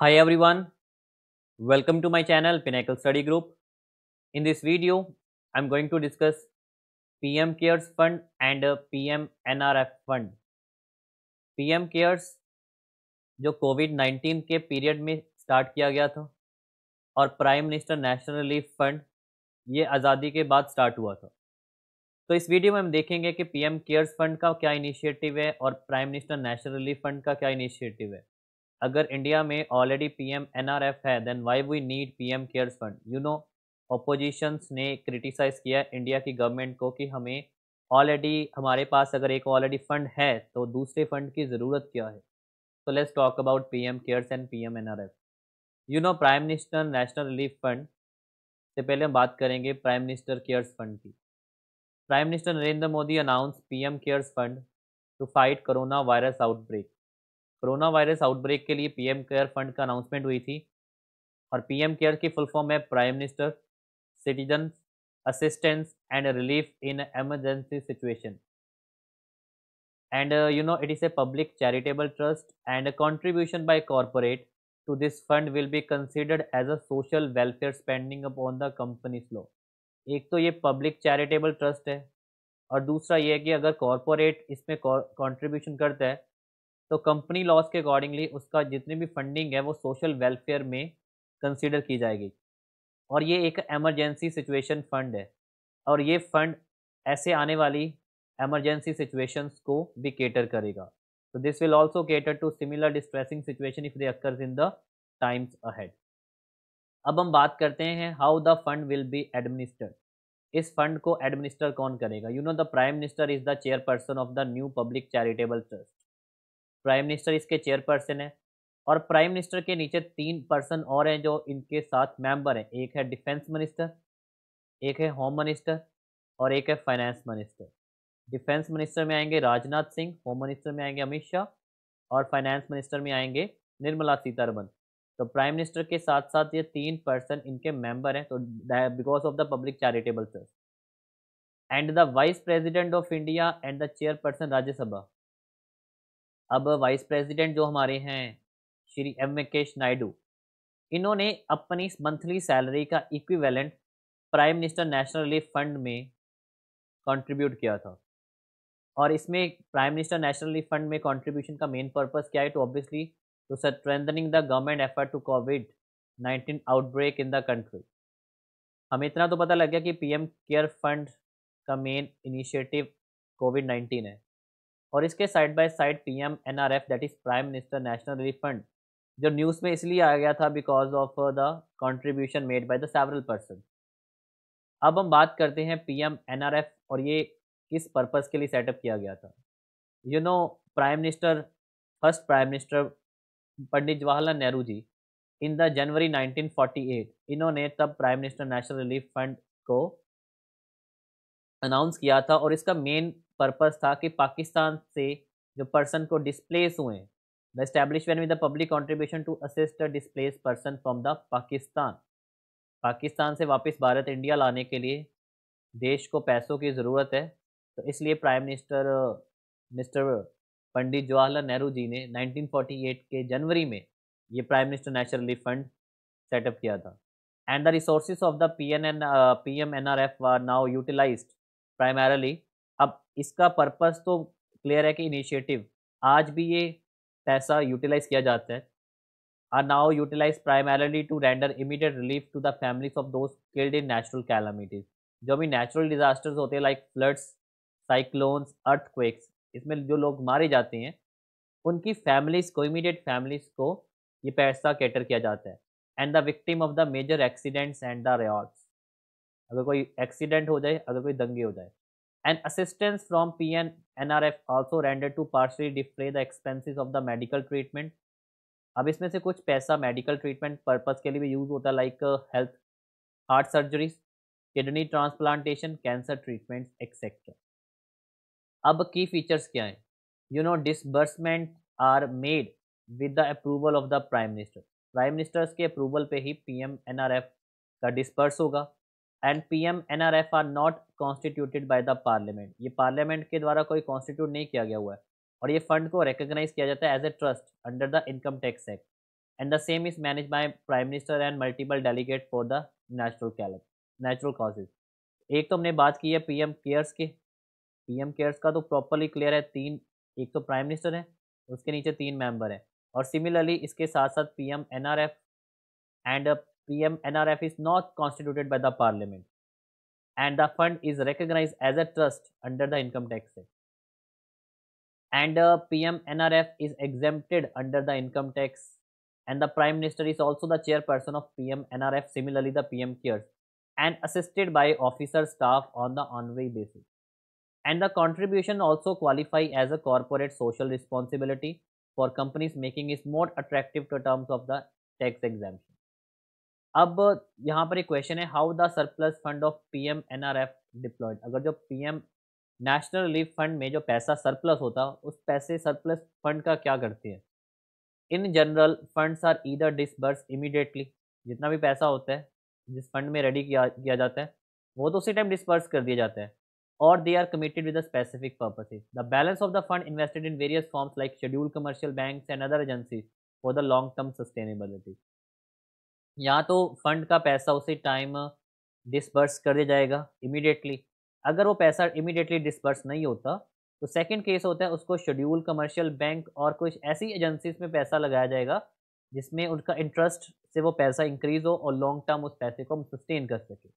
Hi everyone, welcome to my channel Pinnacle Study Group. In this video, I'm going to discuss PM CARES Fund and uh, PM NRF Fund. PM CARES जो कोविड-19 के period में start किया गया था और prime minister national relief fund ये आज़ादी के बाद स्टार्ट हुआ था तो इस वीडियो में हम देखेंगे कि पीएम केयर्स फंड का क्या इनिशिएटिव है और prime minister national relief fund का क्या इनिशिएटिव है अगर इंडिया में ऑलरेडी पीएम एनआरएफ है then why we need PM cares fund you know oppositions ने क्रिटिसाइज़ किया इंडिया की गवर्नमेंट को कि हमें ऑलरेडी हमारे पास अगर एक ऑलरेडी फंड है तो दूसरे फंड की ज़रूरत क्या है तो let's talk about PM cares and PM NRF you know prime minister national relief fund से पहले हम बात करेंगे प्राइम मिनिस्टर केयर्स फंड की prime minister Narendra Modi announce PM cares fund to fight corona virus outbreak corona virus outbreak के लिए PM care fund का announcement हुई थी और पीएम केयर की फुल फॉर्म है prime minister citizen assistance and relief in emergency situation and you know it is a public charitable trust and contribution by corporate to this fund will be considered as a social welfare spending up on the company law एक तो ये public charitable trust है और दूसरा ये है कि अगर कॉरपोरेट इसमें कॉन्ट्रीब्यूशन करता है तो कंपनी लॉस के अकॉर्डिंगली उसका जितनी भी फंडिंग है वो सोशल वेलफेयर में कंसिडर की जाएगी और ये एक एमरजेंसी सिचुएशन फंड है और ये फंड ऐसे आने वाली एमरजेंसी सिचुएशंस को भी केटर करेगा तो this will also cater to similar distressing situation if they occurs in the times ahead अब हम बात करते हैं how the fund will be administered इस फंड को एडमिनिस्टर कौन करेगा you know the prime minister is the chairperson of the new public charitable trust prime minister इसके चेयरपर्सन है और प्राइम मिनिस्टर के नीचे तीन पर्सन और हैं जो इनके साथ मेंबर हैं एक है डिफेंस मिनिस्टर एक है होम मिनिस्टर और एक है फाइनेंस मिनिस्टर डिफेंस मिनिस्टर में आएंगे राजनाथ सिंह होम मिनिस्टर में आएंगे अमित शाह और फाइनेंस मिनिस्टर में आएंगे निर्मला सीतारमन तो प्राइम मिनिस्टर के साथ साथ ये तीन पर्सन इनके मेंबर हैं तो because of the public charitable trust and the vice president of India and the chairperson Rajya Sabha अब वाइस प्रेसिडेंट जो हमारे हैं श्री एम वेंकेश नायडू इन्होंने अपनी मंथली सैलरी का equivalent prime minister national relief fund में कंट्रीब्यूट किया था और इसमें prime minister national relief fund में कंट्रीब्यूशन का मेन पर्पस क्या है to obviously to strengthening the government effort to COVID nineteen outbreak in the country हमें इतना तो पता लग गया कि पीएम केयर फंड का मेन इनिशिएटिव कोविड नाइन्टीन है और इसके side by side P M N R F that is prime minister national relief fund जो न्यूज़ में इसलिए आ गया था because of the contribution made by the several person अब हम बात करते हैं P M N R F और ये किस परपज़ के लिए सेटअप किया गया था you know prime minister first prime minister Pandit Jawaharlal Nehru ji in the January 1948 इन्होंने तब prime minister national relief fund को अनाउंस किया था और इसका मेन पर्पस था कि पाकिस्तान से जो पर्सन को डिस्प्लेस हुए the establishment with the public contribution to assist displaced person from the Pakistan Pakistan से वापस भारत इंडिया लाने के लिए देश को पैसों की ज़रूरत है तो इसलिए prime minister mister Pandit Jawaharlal Nehru ji ने 1948 के जनवरी में ये prime minister national relief fund setup किया था and the resource of the P N N P M N R F are now utilised primarily अब इसका पर्पस तो क्लियर है कि इनिशिएटिव आज भी ये पैसा यूटिलाइज किया जाता है are now utilise primarily to render immediate relief to the families of those killed in natural calamities जो भी नेचुरल डिजास्टर्स होते हैं लाइक फ्लड्स साइक्लोन्स अर्थक्वेक्स इसमें जो लोग मारे जाते हैं उनकी फैमिलीज को इमीडिएट फैमिलीज को ये पैसा कैटर किया जाता है and the victim of the major accidents and the riots अगर कोई एक्सीडेंट हो जाए अगर कोई दंगे हो जाए and assistance from PN NRF also rendered to partially defray the expenses of the medical treatment. अब इसमें से कुछ पैसा मेडिकल ट्रीटमेंट पर्पस के लिए भी यूज होता है like health heart surgeries kidney transplantation cancer treatment etcetera अब की फीचर्स क्या हैं you know disbursement are made with the approval of the prime minister prime minister's के अप्रूवल पे ही पीएम एनआरएफ का डिस्पर्स होगा and P M N R F are not constituted by the parliament ये parliament के द्वारा कोई constitute नहीं किया गया हुआ है और ये फंड को रिकोगनाइज किया जाता है as a trust under the income tax act and the same is manage by prime minister and multiple delegate for the natural natural causes एक तो हमने बात की है पी एम केयर्स के पी एम केयर्स का तो प्रॉपरली क्लियर है तीन एक तो प्राइम मिनिस्टर है उसके नीचे तीन मेंबर हैं और सिमिलरली इसके साथ साथ P M N R F and PM NRF is not constituted by the parliament and the fund is recognized as a trust under the income tax act and uh, PM NRF is exempted under the income tax and the prime minister is also the chairperson of PM NRF similarly the PM cares and assisted by officer staff on the on-way basis and the contribution also qualify as a corporate social responsibility for companies making it more attractive to terms of the tax exemption अब यहाँ पर एक question है how the surplus fund of PM NRF deployed अगर जो PM national relief fund में जो पैसा सरप्लस होता है उस पैसे सरप्लस फंड का क्या करती है in general funds are either disburse immediately जितना भी पैसा होता है जिस फंड में रेडी किया किया जाता है वो तो उसी टाइम डिसबर्स कर दिया जाता है और they are committed with specific purposes the balance of the fund invested in various forms like schedule commercial banks and other agencies for the long term sustainability या तो फंड का पैसा उसी टाइम डिसबर्स कर दिया जाएगा इमीडिएटली अगर वो पैसा इमीडिएटली डिसबर्स नहीं होता तो सेकंड केस होता है उसको शेड्यूल कमर्शियल बैंक और कुछ ऐसी एजेंसीज में पैसा लगाया जाएगा जिसमें उनका इंटरेस्ट से वो पैसा इंक्रीज हो और लॉन्ग टर्म उस पैसे को हम सस्टेन कर सकें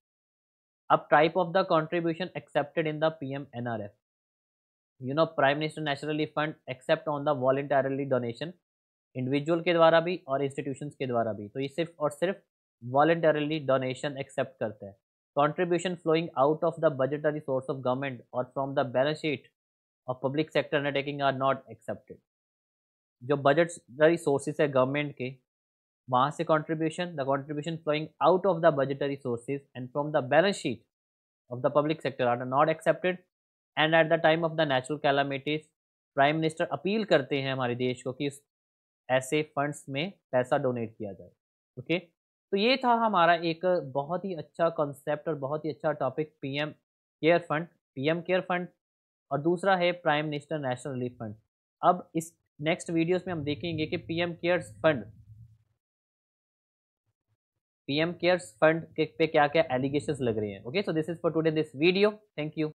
अब type of the contribution accepted in the P M N R F you know prime minister national fund accept on the voluntary donation individual के द्वारा भी और इंस्टीट्यूशंस के द्वारा भी तो ये सिर्फ और सिर्फ वॉल्टरली डोनेशन एक्सेप्ट करते हैं contribution flowing out of the budgetary source of government और from the balance sheet of public sector undertaking are not accepted जो बजट सोर्सेज है गवर्नमेंट के वहाँ से contribution the contribution flowing out of the budgetary sources and from the balance sheet of the public sector are not accepted and at the time of the natural calamities prime minister appeal करते हैं हमारे देश को कि ऐसे funds में पैसा donate किया जाए ओके तो ये था हमारा एक बहुत ही अच्छा कॉन्सेप्ट और बहुत ही अच्छा topic PM care fund PM care fund और दूसरा है prime minister national relief fund अब इस नेक्स्ट वीडियोस में हम देखेंगे कि PM cares fund PM cares fund के पे क्या क्या एलिगेशन लग रहे हैं okay so this is for today this video thank you